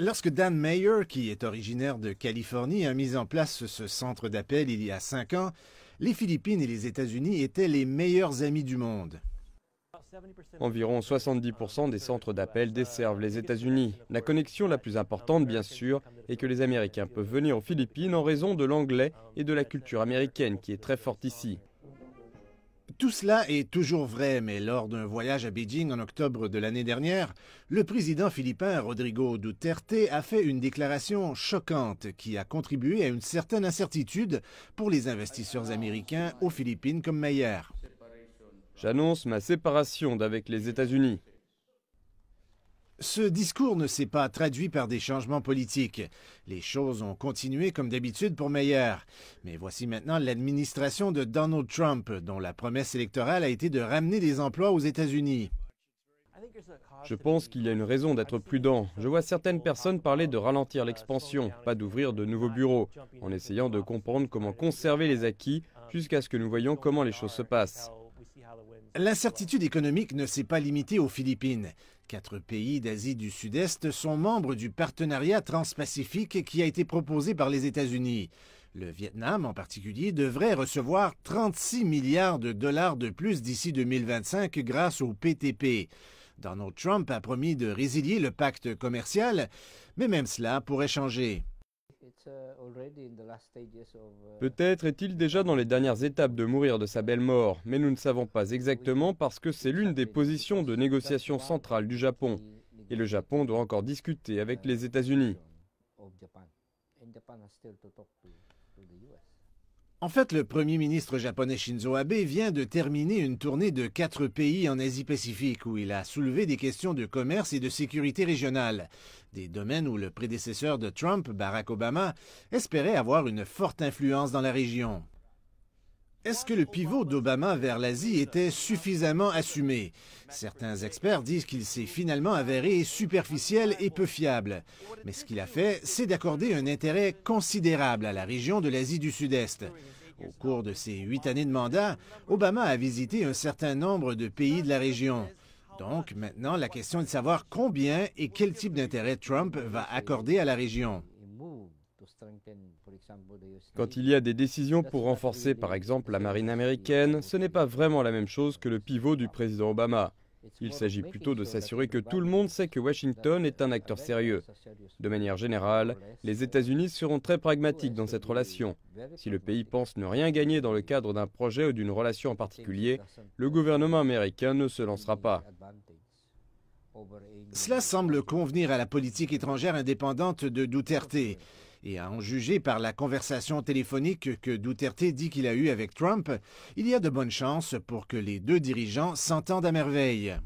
lorsque Dan Mayer, qui est originaire de Californie, a mis en place ce centre d'appel il y a cinq ans, les Philippines et les États-Unis étaient les meilleurs amis du monde. Environ 70% des centres d'appel desservent les États-Unis. La connexion la plus importante, bien sûr, est que les Américains peuvent venir aux Philippines en raison de l'anglais et de la culture américaine qui est très forte ici. Tout cela est toujours vrai, mais lors d'un voyage à Beijing en octobre de l'année dernière, le président philippin Rodrigo Duterte a fait une déclaration choquante qui a contribué à une certaine incertitude pour les investisseurs américains aux Philippines comme Mayer. J'annonce ma séparation d'avec les États-Unis. Ce discours ne s'est pas traduit par des changements politiques. Les choses ont continué comme d'habitude pour meilleur. Mais voici maintenant l'administration de Donald Trump, dont la promesse électorale a été de ramener des emplois aux États-Unis. Je pense qu'il y a une raison d'être prudent. Je vois certaines personnes parler de ralentir l'expansion, pas d'ouvrir de nouveaux bureaux, en essayant de comprendre comment conserver les acquis jusqu'à ce que nous voyons comment les choses se passent. L'incertitude économique ne s'est pas limitée aux Philippines. Quatre pays d'Asie du Sud-Est sont membres du partenariat transpacifique qui a été proposé par les États-Unis. Le Vietnam, en particulier, devrait recevoir 36 milliards de dollars de plus d'ici 2025 grâce au PTP. Donald Trump a promis de résilier le pacte commercial, mais même cela pourrait changer. Uh, uh, Peut-être est-il déjà dans les dernières étapes de mourir de sa belle mort, mais nous ne savons pas exactement parce que c'est l'une des positions de négociation centrale du Japon. Et le Japon doit encore discuter avec les États-Unis. En fait, le premier ministre japonais Shinzo Abe vient de terminer une tournée de quatre pays en Asie-Pacifique où il a soulevé des questions de commerce et de sécurité régionale, des domaines où le prédécesseur de Trump, Barack Obama, espérait avoir une forte influence dans la région. Est-ce que le pivot d'Obama vers l'Asie était suffisamment assumé? Certains experts disent qu'il s'est finalement avéré superficiel et peu fiable. Mais ce qu'il a fait, c'est d'accorder un intérêt considérable à la région de l'Asie du Sud-Est. Au cours de ses huit années de mandat, Obama a visité un certain nombre de pays de la région. Donc maintenant, la question est de savoir combien et quel type d'intérêt Trump va accorder à la région. Quand il y a des décisions pour renforcer par exemple la marine américaine, ce n'est pas vraiment la même chose que le pivot du président Obama. Il s'agit plutôt de s'assurer que tout le monde sait que Washington est un acteur sérieux. De manière générale, les États-Unis seront très pragmatiques dans cette relation. Si le pays pense ne rien gagner dans le cadre d'un projet ou d'une relation en particulier, le gouvernement américain ne se lancera pas. Cela semble convenir à la politique étrangère indépendante de Duterte. Et à en juger par la conversation téléphonique que Duterte dit qu'il a eue avec Trump, il y a de bonnes chances pour que les deux dirigeants s'entendent à merveille.